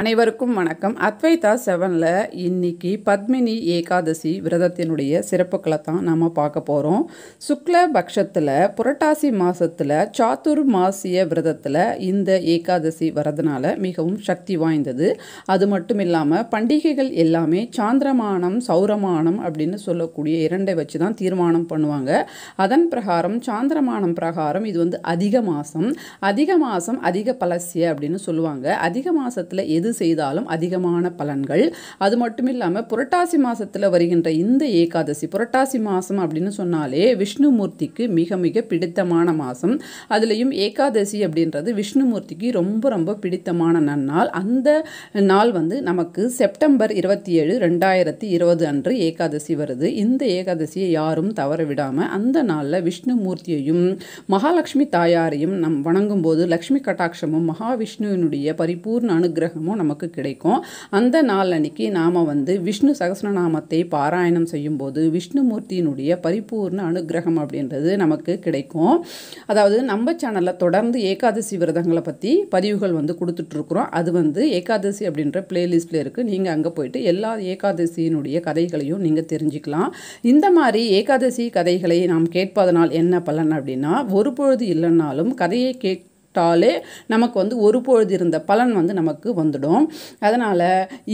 அனைவருக்கும் வணக்கம் அத்வைதா செவனில் இன்னைக்கு பத்மினி ஏகாதசி விரதத்தினுடைய சிறப்புகளை தான் நாம் பார்க்க போகிறோம் சுக்ல பக்ஷத்தில் புரட்டாசி மாதத்தில் சாத்துர் மாசிய விரதத்தில் இந்த ஏகாதசி வரதுனால மிகவும் சக்தி வாய்ந்தது அது மட்டும் இல்லாமல் பண்டிகைகள் எல்லாமே சாந்திரமானம் சௌரமானம் அப்படின்னு சொல்லக்கூடிய இரண்டை வச்சு தான் தீர்மானம் பண்ணுவாங்க அதன் பிரகாரம் சாந்திரமானம் பிரகாரம் இது வந்து அதிக மாதம் அதிக மாதம் அதிக பலசிய அப்படின்னு சொல்லுவாங்க அதிக மாதத்தில் எது எது செய்தாலும் அதிகமான பலன்கள் அது மட்டும் இல்லாமல் புரட்டாசி மாதத்தில் வருகின்ற இந்த ஏகாதசி புரட்டாசி மாதம் அப்படின்னு சொன்னாலே விஷ்ணுமூர்த்திக்கு மிக மிக பிடித்தமான மாதம் அதுலேயும் ஏகாதசி அப்படின்றது விஷ்ணுமூர்த்திக்கு ரொம்ப ரொம்ப பிடித்தமான நன்னாள் அந்த நாள் வந்து நமக்கு செப்டம்பர் இருபத்தி ஏழு ரெண்டாயிரத்தி இருபது அன்று ஏகாதசி வருது இந்த ஏகாதசியை யாரும் தவற விடாமல் அந்த நாளில் விஷ்ணுமூர்த்தியையும் மகாலட்சுமி தாயாரையும் நம் வணங்கும்போது லக்ஷ்மி கட்டாட்சமும் மகாவிஷ்ணுவினுடைய பரிபூர்ண அனுகிரகமும் நமக்கு கிடைக்கும் அந்த நாள் அன்னைக்கு நாம் வந்து விஷ்ணு சகசனநாமத்தை பாராயணம் செய்யும்போது விஷ்ணுமூர்த்தியினுடைய பரிபூர்ண அனுகிரகம் அப்படின்றது நமக்கு கிடைக்கும் அதாவது நம்ம சேனலில் தொடர்ந்து ஏகாதசி விரதங்களை பற்றி பதிவுகள் வந்து கொடுத்துட்ருக்குறோம் அது வந்து ஏகாதசி அப்படின்ற பிளேலிஸ்டில் இருக்குது நீங்கள் அங்கே போயிட்டு எல்லா ஏகாதசியினுடைய கதைகளையும் நீங்கள் தெரிஞ்சுக்கலாம் இந்த மாதிரி ஏகாதசி கதைகளை நாம் கேட்பதனால் என்ன பலன் அப்படின்னா ஒரு பொழுது இல்லைன்னாலும் கதையை கேட்க விட்டாலே நமக்கு வந்து ஒரு பொழுது இருந்த பலன் வந்து நமக்கு வந்துடும் அதனால்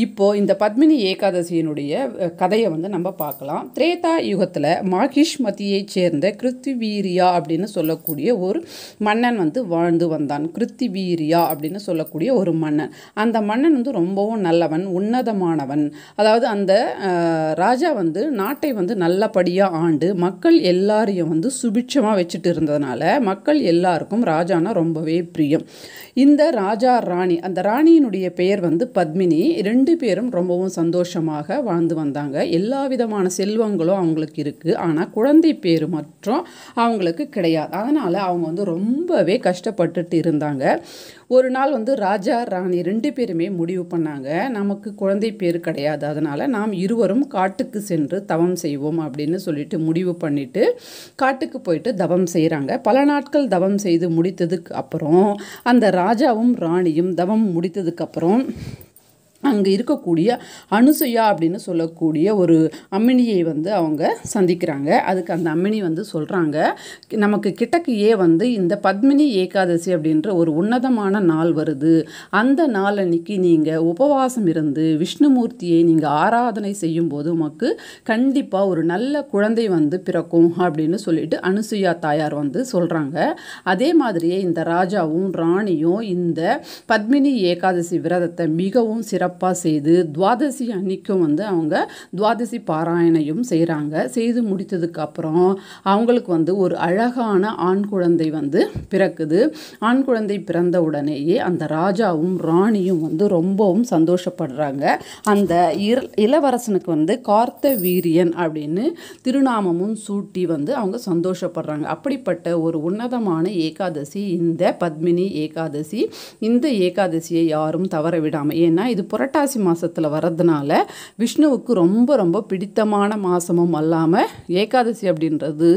இப்போது இந்த பத்மினி ஏகாதசியினுடைய கதையை வந்து நம்ம பார்க்கலாம் திரேதா யுகத்தில் மாகிஷ்மதியைச் சேர்ந்த கிருத்திவீரியா அப்படின்னு சொல்லக்கூடிய ஒரு மன்னன் வந்து வாழ்ந்து வந்தான் கிருத்திவீரியா அப்படின்னு சொல்லக்கூடிய ஒரு மன்னன் அந்த மன்னன் வந்து ரொம்பவும் நல்லவன் உன்னதமானவன் அதாவது அந்த ராஜா வந்து நாட்டை வந்து நல்லபடியாக ஆண்டு மக்கள் எல்லாரையும் வந்து சுபிட்சமாக வச்சுட்டு இருந்ததுனால மக்கள் எல்லாருக்கும் ராஜானா ரொம்ப ரொம்பவே பிரியம் இந்த ராஜா ராணி அந்த ராணியினுடைய பெயர் வந்து பத்மினி ரெண்டு பேரும் ரொம்பவும் சந்தோஷமாக வாழ்ந்து வந்தாங்க எல்லா விதமான செல்வங்களும் அவங்களுக்கு இருக்குது ஆனால் குழந்தை பேர் மற்றும் அவங்களுக்கு கிடையாது அதனால் அவங்க வந்து ரொம்பவே கஷ்டப்பட்டுட்டு இருந்தாங்க ஒரு நாள் வந்து ராஜா ராணி ரெண்டு பேருமே முடிவு பண்ணாங்க நமக்கு குழந்தை பேர் கிடையாது அதனால் நாம் இருவரும் காட்டுக்கு சென்று தவம் செய்வோம் அப்படின்னு சொல்லிட்டு முடிவு பண்ணிவிட்டு காட்டுக்கு போயிட்டு தவம் செய்கிறாங்க பல நாட்கள் தவம் செய்து முடித்ததுக்கு அப்புறம் அந்த ராஜாவும் ராணியும் தவம் முடித்ததுக்கப்புறம் அங்கே இருக்கக்கூடிய அனுசுயா அப்படின்னு சொல்லக்கூடிய ஒரு அம்மினியை வந்து அவங்க சந்திக்கிறாங்க அதுக்கு அந்த அம்மினி வந்து சொல்கிறாங்க நமக்கு கிட்டக்கையே வந்து இந்த பத்மினி ஏகாதசி அப்படின்ற ஒரு உன்னதமான நாள் வருது அந்த நாள் அன்னைக்கு நீங்கள் உபவாசம் இருந்து விஷ்ணுமூர்த்தியை நீங்கள் ஆராதனை செய்யும்போது உமக்கு கண்டிப்பாக ஒரு நல்ல குழந்தை வந்து பிறக்கும் அப்படின்னு சொல்லிட்டு அனுசுயா தாயார் வந்து சொல்கிறாங்க அதே மாதிரியே இந்த ராஜாவும் ராணியும் இந்த பத்மினி ஏகாதசி விரதத்தை மிகவும் சிறப்பு சிறப்பாக செய்து துவாதசி அன்னைக்கும் வந்து அவங்க துவாதசி பாராயணையும் செய்கிறாங்க செய்து முடித்ததுக்கப்புறம் அவங்களுக்கு வந்து ஒரு அழகான ஆண் குழந்தை வந்து பிறக்குது ஆண் குழந்தை பிறந்த உடனேயே அந்த ராஜாவும் ராணியும் வந்து ரொம்பவும் சந்தோஷப்படுறாங்க அந்த இளவரசனுக்கு வந்து கார்த்த வீரியன் அப்படின்னு திருநாமமும் சூட்டி வந்து அவங்க சந்தோஷப்படுறாங்க அப்படிப்பட்ட ஒரு உன்னதமான ஏகாதசி இந்த பத்மினி ஏகாதசி இந்த ஏகாதசியை யாரும் தவற விடாமல் ஏன்னா இது புரட்டாசி மாதத்தில் வர்றதுனால விஷ்ணுவுக்கு ரொம்ப ரொம்ப பிடித்தமான மாதமும் அல்லாமல் ஏகாதசி அப்படின்றது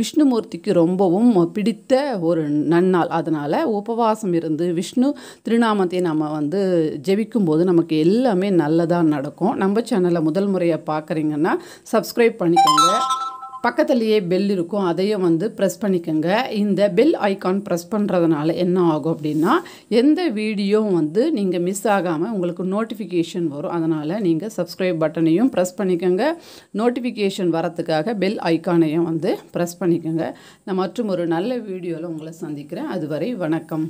விஷ்ணுமூர்த்திக்கு ரொம்பவும் பிடித்த ஒரு நன்னாள் அதனால் உபவாசம் இருந்து விஷ்ணு திருநாமத்தை நம்ம வந்து ஜெபிக்கும் போது நமக்கு எல்லாமே நல்லதாக நடக்கும் நம்ம சேனலை முதல் முறையாக பார்க்குறீங்கன்னா சப்ஸ்கிரைப் பண்ணிக்கோங்க பக்கத்துலேயே பெல் இருக்கும் அதையும் வந்து ப்ரெஸ் பண்ணிக்கோங்க இந்த பெல் ஐக்கான் ப்ரெஸ் பண்ணுறதுனால என்ன ஆகும் அப்படின்னா எந்த வீடியோ வந்து நீங்கள் மிஸ் ஆகாமல் உங்களுக்கு நோட்டிஃபிகேஷன் வரும் அதனால் நீங்கள் சப்ஸ்கிரைப் பட்டனையும் ப்ரெஸ் பண்ணிக்கோங்க நோட்டிஃபிகேஷன் வரத்துக்காக பெல் ஐக்கானையும் வந்து ப்ரெஸ் பண்ணிக்கோங்க நான் மற்றும் ஒரு நல்ல வீடியோவில் உங்களை சந்திக்கிறேன் அதுவரை வணக்கம்